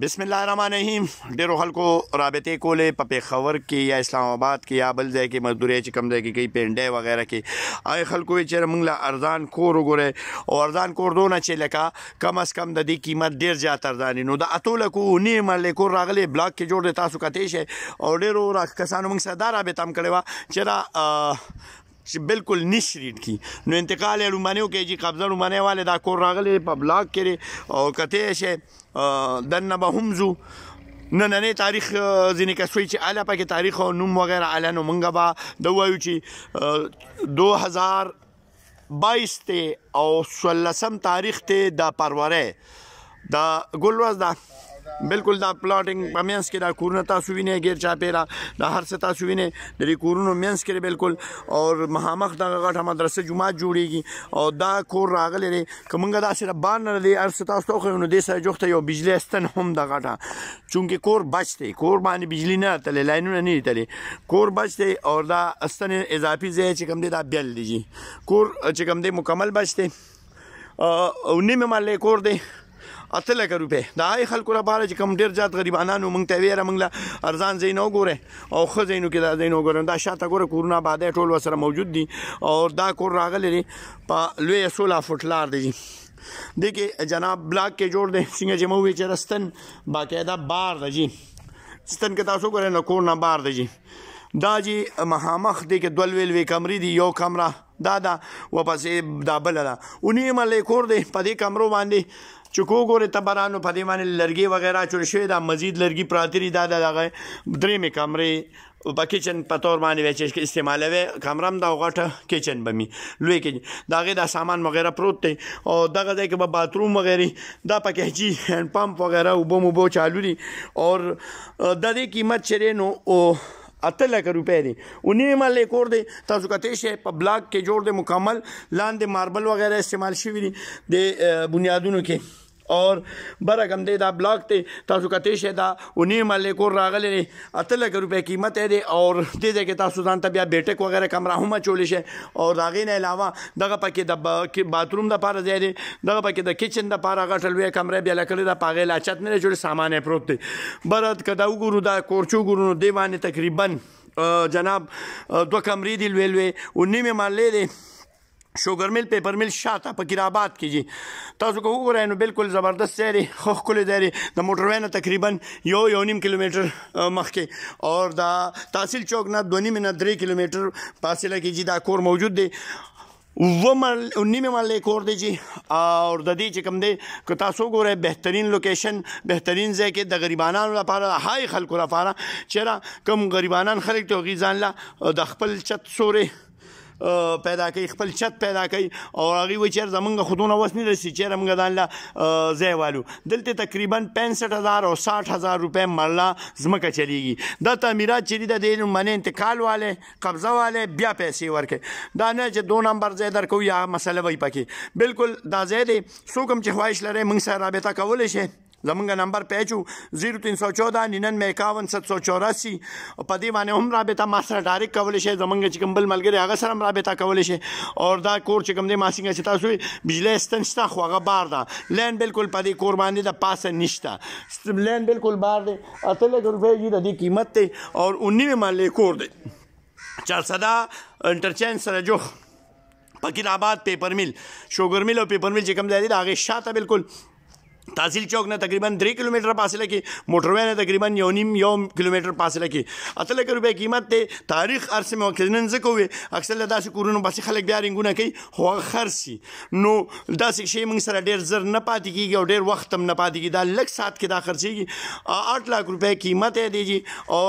بسم الله الرحمن الرحیم ډیرو خلکو رابطې کولې په پیښور کې یا اسلام آباد کې یا بل ځای کې مزدوري چې کم ځای کې کوي پینډې وغیرہ کې آی خلکو چې موږ لا ارزان کور وګوره او ارزان کور دونه چې لکه کم اس کم د دې قیمت ډیر زیات ارزان نو د اتول کو نه مل کو راغلي بلاک کې جوړ تاسو کته شي او ډیرو را کسانو موږ سره دا رابطه هم کړې و چې را چې بالکل نشریټ کی نو انتقال لومانیو کې چې قبضه لومانی والے دا کور راغلی په بلاک کې او کته شه دنه به همزو نننې تاریخ ځینې کسوي چې اعلی پکې تاریخ او نوم وغیرہ اعلی نو مونږ به د وایو چې 2000 22 ته او 16 تاریخ ته د پروره د ګلواز د بالکل دا پلاټینګ په مینس کې دا کورونه تاسو وینئ غیر چا پیرا دا هر څه تاسو وینئ د دې کورونو مینس کې بالکل او مهامخ دغه غټه مدرسه جمعه جوړیږي او دا کور راغلی دی کومګه دا سره باندې دی ار څه تاسو خو نو دې سره جوخته یو بجلی استن هم د غټه چونکی کور بچ دی کور باندې بجلی نه تلې لاینونه نه تلې کور بچ دی او دا استن اضافي ځای چې کوم دی دا بیل دی کور چې کوم دی مکمل بچ دی او نیمه مال کور دی اته لکه روپې دا هاي خلکو لپاره چې کم ډیر زیات غریبانانو مونږ ته ویره مونږ له ارزان ځای نه وګوره او خو ځای نو کې دا ځای نه وګوره دا شاته ګوره کورونه باندې ټول وسره موجود دي او دا کور راغلی په لوی 16 فټ لار دی دغه جناب بلاک کې جوړ دی څنګه چې مو وی چې رستن باقاعده بار دی جی ستن کې تاسو ګورئ نو کور نه بار دی جی دا جی مهامخ دی کې دول ویل وی کمرې دی یو کمره دا دا و پسې دا بل دا اونې ملي کور دی په دې کمرو باندې چې کوګوره تبرانو په دې باندې لرګي وغیرہ چور شوی دا مزید لرګي پراتري دا دغه درې می کمرې په کچن په تور باندې وچ استعمالوي کمرم دا غټه کچن بمي لوی کې داغه دا سامان وغیرہ پروت دی او دغه ځای کې به باتروم وغیرہ دا پکې چی هند پمپ وغیرہ وبو مو بو چالو دي او د دې قیمت چیرې نو او اتل لکه روپۍ دي او نیمه مال کور دی تاسو کته شي په بلاک کې جوړ دی مکمل لاندې ماربل وغیرہ استعمال شوی دی د بنیادونو کې اور برګم دې دا بلاک ته تاسو کته شه دا اونې مالک راغلي اتل روپې قیمت دې اور دې دې کې تاسو ځان ته بیا بیٹک وغیرہ کمره هم چولې شه اور راغې نه علاوه دغه پکې د باتروم د پاره ځای دې دغه پکې د کچن د پاره غټل وې کمره بیا لکړې دا پاغه لاچت نه جوړ سامان پروت دی برات کدا وګورو دا کورچو ګورو دیوانه تقریبا جناب دوه کمرې دی لوي لوي او نیمه مالې دی شوګر میل پیپر میل شاته په کیرآباد کې دي تاسو کو وګورئ نو بالکل زبردست سری خو خل دی د موټروي نه تقریبا یو یو نیم کیلومتر مخکې اور دا تحصیل چوک نه 2 نیم نه 3 کیلومتر فاصله کې دي دا کور موجود دی ومل نیمه مالې کور دی چې او د دې چې کوم دی که تاسو ګورئ بهترین لوکیشن بهترین ځای کې د غریبانانو لپاره هاي خلکو لپاره چیرې کوم غریبانان خلک ته غیزان لا د خپل چت سورې پیدا کوي خپل چت پیدا کوي او هغه وی چیر زمونږ خودونه وس نه رسی چیر موږ دانلا زیوالو دلته تقریبا 65000 او 60000 روپے مرلا زمکه چلیږي دا تعمیرات چری د دین من انتقال والے قبضه والے بیا پیسې ورکې دا نه چې دو نمبر زید درکو یا مسله وای پکې بالکل دا زید سوکم چې خواهش لري موږ سره رابطه کول شي زمونږ نمبر پیچو 0314 991784 په دې باندې هم رابطه ما سره ډایرک کول شي زمونږ چې کوم بل ملګری هغه سره هم رابطه کول شي او دا کور چې کوم دې ما څنګه چې تاسو بجلی ستنشتا خو هغه بار ده لین بالکل په دې کور باندې د پاسه نشتا لین بالکل بار ده اته لګ روپیه دې قیمت ته او 19 مالې کور ده چارسدا انټرچینج سره جوخ پکیل آباد پیپر مل شوګر مل او پیپر مل چې کوم ځای دی دا هغه شاته بالکل تحصیل چوک نه تقریبا 3 کیلومتر فاصله کې موټروې نه تقریبا یو نیم یو کیلومتر فاصله کې اته لکه روپے قیمت ته تاریخ ارسه مو کینن زکوې اکثر له داسې کورونو بس خلک بیا رنګونه کوي خو خرسي نو داسې شی موږ سره ډیر زر نه پاتې کیږي او ډیر وخت هم نه پاتې کیږي دا لک سات کې دا خرچيږي 8 لک روپے قیمت دی جی او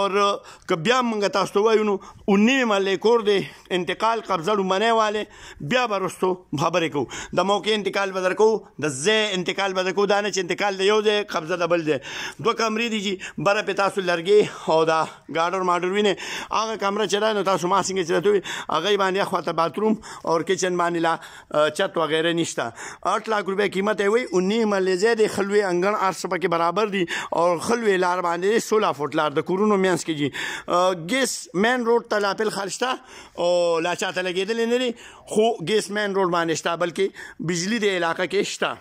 کبیا موږ تاسو ته وایو نو 19 مالې کور دی انتقال قبضه منه والے بیا برستو خبرې کو د موقع انتقال بدر کو د زه انتقال بدر کو دا نه چې انتقال دی یو دی قبضه د بل دی دوه کمرې دي چې بره په تاسو لرګي او دا ګارډر ماډر ویني هغه کمره چې راځي نو تاسو ما څنګه چې دوی هغه باندې خواته باتروم او کچن باندې لا چت وغیرہ نشته 8 لک روپے قیمت وي 19 ملزه د خلوی انګن ارسبه کې برابر دي او خلوی لار باندې 16 فوټ لار د کورونو مینس کې دي ګیس مین روډ ته لا په خرشته او لا چاته لګیدل نه لري خو ګیس مین روډ باندې شته بلکې بجلی د علاقې کې شته